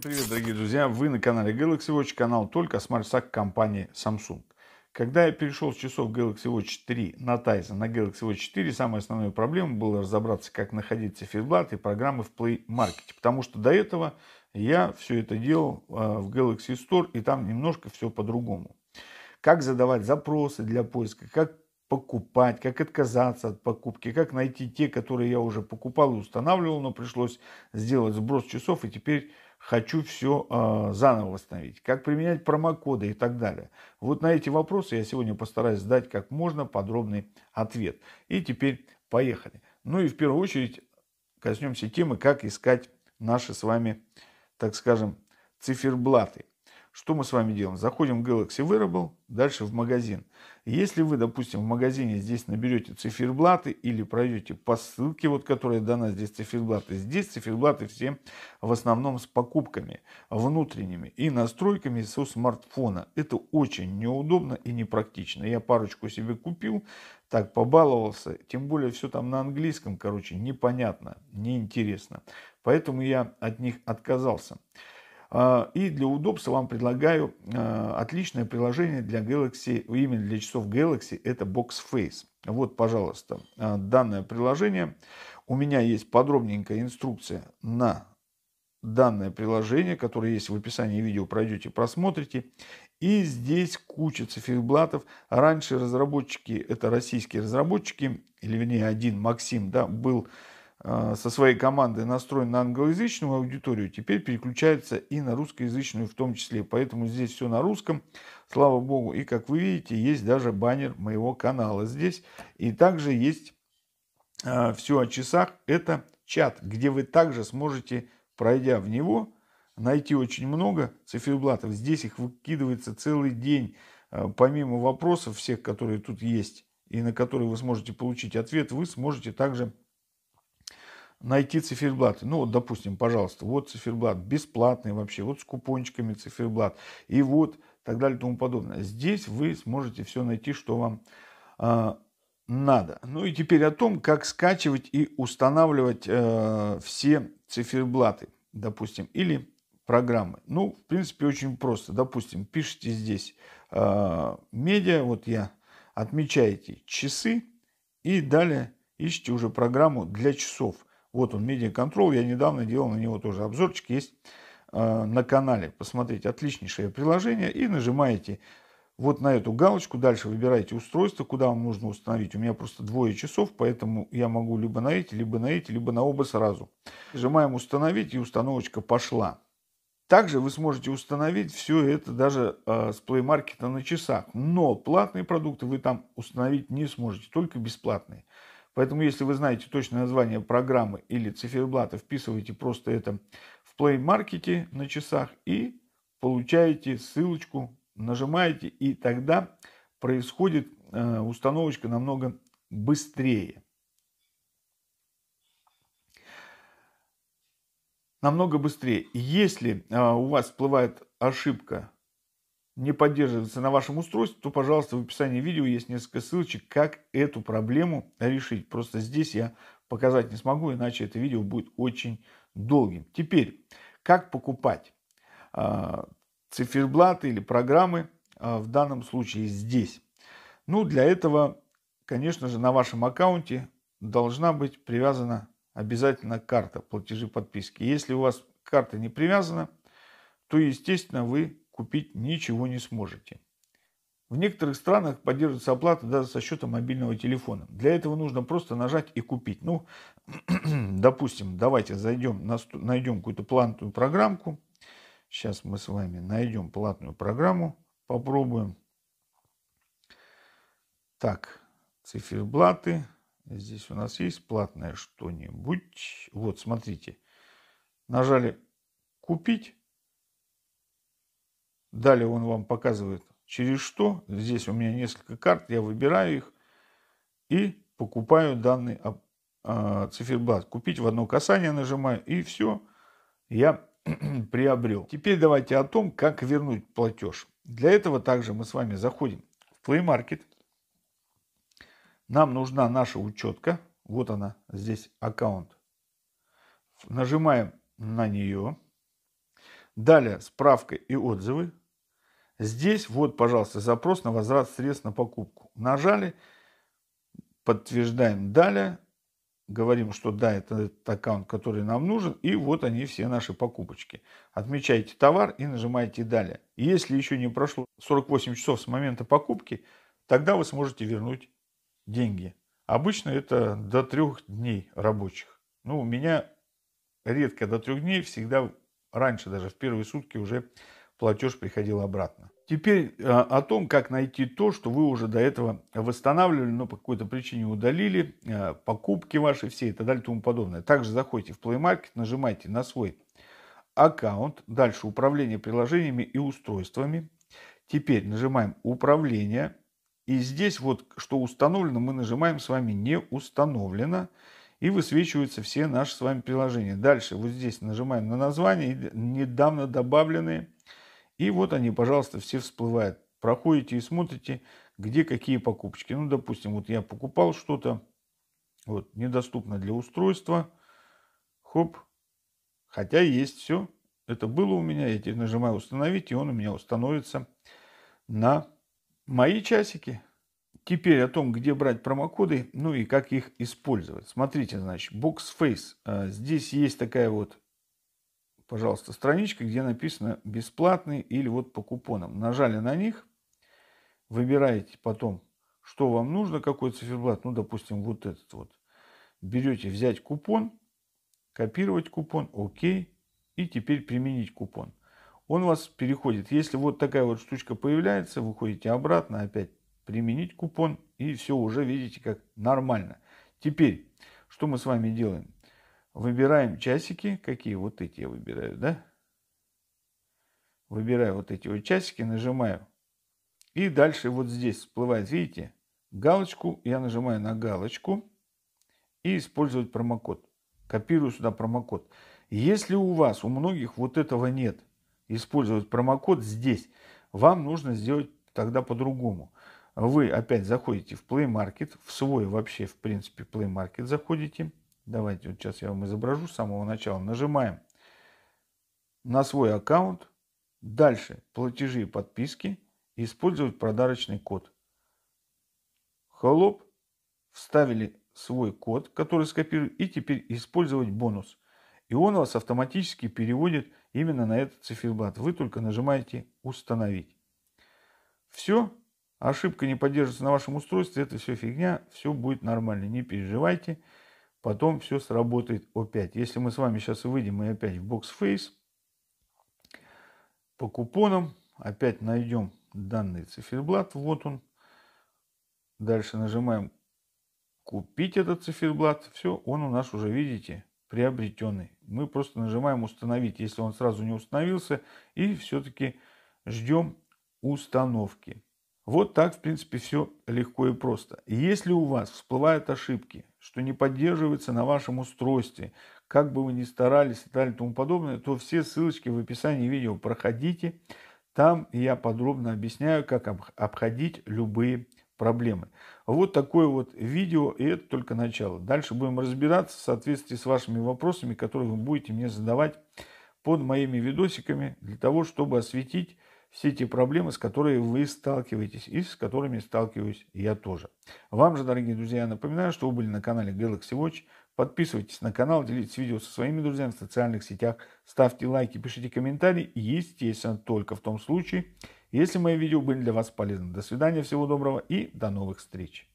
Всем привет, дорогие друзья! Вы на канале Galaxy Watch, канал только о смартсак компании Samsung. Когда я перешел с часов Galaxy Watch 3 на Tizen на Galaxy Watch 4, самая основная проблема была разобраться, как находить циферблат и программы в Play Market. Потому что до этого я все это делал а, в Galaxy Store, и там немножко все по-другому. Как задавать запросы для поиска, как покупать, как отказаться от покупки, как найти те, которые я уже покупал и устанавливал, но пришлось сделать сброс часов, и теперь хочу все э, а, заново восстановить, как применять промокоды и так далее. Вот на эти вопросы я сегодня постараюсь дать как можно подробный ответ. И теперь поехали. Ну и в первую очередь коснемся темы, как искать наши с вами, так скажем, циферблаты. Что мы с вами делаем? Заходим в Galaxy Wearable, дальше в магазин. Если вы, допустим, в магазине здесь наберете циферблаты или пройдете по ссылке, вот которая дана здесь циферблаты, здесь циферблаты все в основном с покупками внутренними и настройками со смартфона. Это очень неудобно и непрактично. Я парочку себе купил, так побаловался, тем более все там на английском, короче, непонятно, неинтересно. Поэтому я от них отказался. А, и для удобства вам предлагаю а, отличное приложение для Galaxy, именно для часов Galaxy, это BoxFace. Вот, пожалуйста, а, данное приложение. У меня есть подробненькая инструкция на данное приложение, которое есть в описании видео, пройдете, просмотрите. И здесь куча циферблатов. Раньше разработчики, это российские разработчики, или вернее один Максим, да, был Э, со своей командой настроен на англоязычную аудиторию, теперь переключается и на русскоязычную в том числе. Поэтому здесь все на русском, слава богу. И как вы видите, есть даже баннер моего канала здесь. И также есть э, все о часах. Это чат, где вы также сможете, пройдя в него, найти очень много циферблатов. Здесь их выкидывается целый день, э, помимо вопросов всех, которые тут есть и на которые вы сможете получить ответ, вы сможете также найти циферблаты. Ну, вот, допустим, пожалуйста, вот циферблат бесплатный вообще, вот с купончиками циферблат, и вот так далее и тому подобное. Здесь вы сможете все найти, что вам э, надо. Ну и теперь о том, как скачивать и устанавливать э, все циферблаты, допустим, или программы. Ну, в принципе, очень просто. Допустим, пишите здесь э, медиа, вот я, отмечаете часы и далее ищите уже программу для часов – вот он, Media Control, я недавно делал на него тоже обзорчик, есть э, на канале. Посмотрите, отличнейшее приложение. И нажимаете вот на эту галочку, дальше выбираете устройство, куда вам нужно установить. У меня просто двое часов, поэтому я могу либо на эти, либо на эти, либо на оба сразу. Нажимаем «Установить» и установочка пошла. Также вы сможете установить все это даже э, с Play Market на часах. Но платные продукты вы там установить не сможете, только бесплатные. Поэтому, если вы знаете точное название программы или циферблата, вписывайте просто это в Play Market на часах и получаете ссылочку, нажимаете, и тогда происходит э, установочка намного быстрее. Намного быстрее. Если э, у вас всплывает ошибка не поддерживается на вашем устройстве, то, пожалуйста, в описании видео есть несколько ссылочек, как эту проблему решить. Просто здесь я показать не смогу, иначе это видео будет очень долгим. Теперь, как покупать а, циферблаты или программы а, в данном случае здесь? Ну, для этого, конечно же, на вашем аккаунте должна быть привязана обязательно карта платежи подписки. Если у вас карта не привязана, то, естественно, вы купить ничего не сможете. В некоторых странах поддерживается оплата даже со счета мобильного телефона. Для этого нужно просто нажать и купить. Ну, допустим, давайте зайдем, найдем какую-то платную программку. Сейчас мы с вами найдем платную программу. Попробуем. Так, циферблаты. Здесь у нас есть платное что-нибудь. Вот, смотрите. Нажали «Купить». Далее он вам показывает, через что. Здесь у меня несколько карт, я выбираю их и покупаю данный а, а, циферблат. Купить в одно касание нажимаю и все, я приобрел. Теперь давайте о том, как вернуть платеж. Для этого также мы с вами заходим в Play Market. Нам нужна наша учетка. Вот она, здесь аккаунт. Нажимаем на нее. Далее справка и отзывы. Здесь вот, пожалуйста, запрос на возврат средств на покупку. Нажали, подтверждаем далее, говорим, что да, это этот аккаунт, который нам нужен, и вот они все наши покупочки. Отмечаете товар и нажимаете далее. Если еще не прошло 48 часов с момента покупки, тогда вы сможете вернуть деньги. Обычно это до трех дней рабочих. Ну, у меня редко до трех дней, всегда раньше, даже в первые сутки уже платеж приходил обратно. Теперь а, о том, как найти то, что вы уже до этого восстанавливали, но по какой-то причине удалили, а, покупки ваши все и так далее и тому подобное. Также заходите в Play Market, нажимайте на свой аккаунт, дальше управление приложениями и устройствами. Теперь нажимаем управление, и здесь вот что установлено, мы нажимаем с вами не установлено, и высвечиваются все наши с вами приложения. Дальше вот здесь нажимаем на название, недавно добавленные – и вот они, пожалуйста, все всплывают. Проходите и смотрите, где какие покупочки. Ну, допустим, вот я покупал что-то, вот, недоступно для устройства. Хоп. Хотя есть все. Это было у меня. Я теперь нажимаю установить, и он у меня установится на мои часики. Теперь о том, где брать промокоды, ну и как их использовать. Смотрите, значит, BoxFace. А, здесь есть такая вот пожалуйста, страничка, где написано бесплатный или вот по купонам. Нажали на них, выбираете потом, что вам нужно, какой циферблат, ну, допустим, вот этот вот. Берете взять купон, копировать купон, окей, и теперь применить купон. Он вас переходит. Если вот такая вот штучка появляется, выходите обратно, опять применить купон, и все, уже видите, как нормально. Теперь, что мы с вами делаем? Выбираем часики, какие вот эти я выбираю, да? Выбираю вот эти вот часики, нажимаю. И дальше вот здесь всплывает, видите, галочку. Я нажимаю на галочку и использовать промокод. Копирую сюда промокод. Если у вас, у многих вот этого нет, использовать промокод здесь, вам нужно сделать тогда по-другому. Вы опять заходите в Play Market, в свой вообще, в принципе, Play Market заходите – Давайте, вот сейчас я вам изображу с самого начала. Нажимаем на свой аккаунт. Дальше платежи и подписки. Использовать подарочный код. Холоп. Вставили свой код, который скопирую, и теперь использовать бонус. И он вас автоматически переводит именно на этот циферблат. Вы только нажимаете «Установить». Все. Ошибка не поддерживается на вашем устройстве. Это все фигня. Все будет нормально. Не переживайте потом все сработает опять. Если мы с вами сейчас выйдем и опять в боксфейс, по купонам опять найдем данный циферблат. Вот он. Дальше нажимаем купить этот циферблат. Все, он у нас уже, видите, приобретенный. Мы просто нажимаем установить, если он сразу не установился. И все-таки ждем установки. Вот так, в принципе, все легко и просто. Если у вас всплывают ошибки, что не поддерживается на вашем устройстве, как бы вы ни старались и так далее и тому подобное, то все ссылочки в описании видео проходите. Там я подробно объясняю, как обходить любые проблемы. Вот такое вот видео, и это только начало. Дальше будем разбираться в соответствии с вашими вопросами, которые вы будете мне задавать под моими видосиками, для того, чтобы осветить все те проблемы, с которыми вы сталкиваетесь и с которыми сталкиваюсь я тоже. Вам же, дорогие друзья, я напоминаю, что вы были на канале Galaxy Watch. Подписывайтесь на канал, делитесь видео со своими друзьями в социальных сетях, ставьте лайки, пишите комментарии. Естественно, только в том случае, если мои видео были для вас полезны. До свидания, всего доброго и до новых встреч.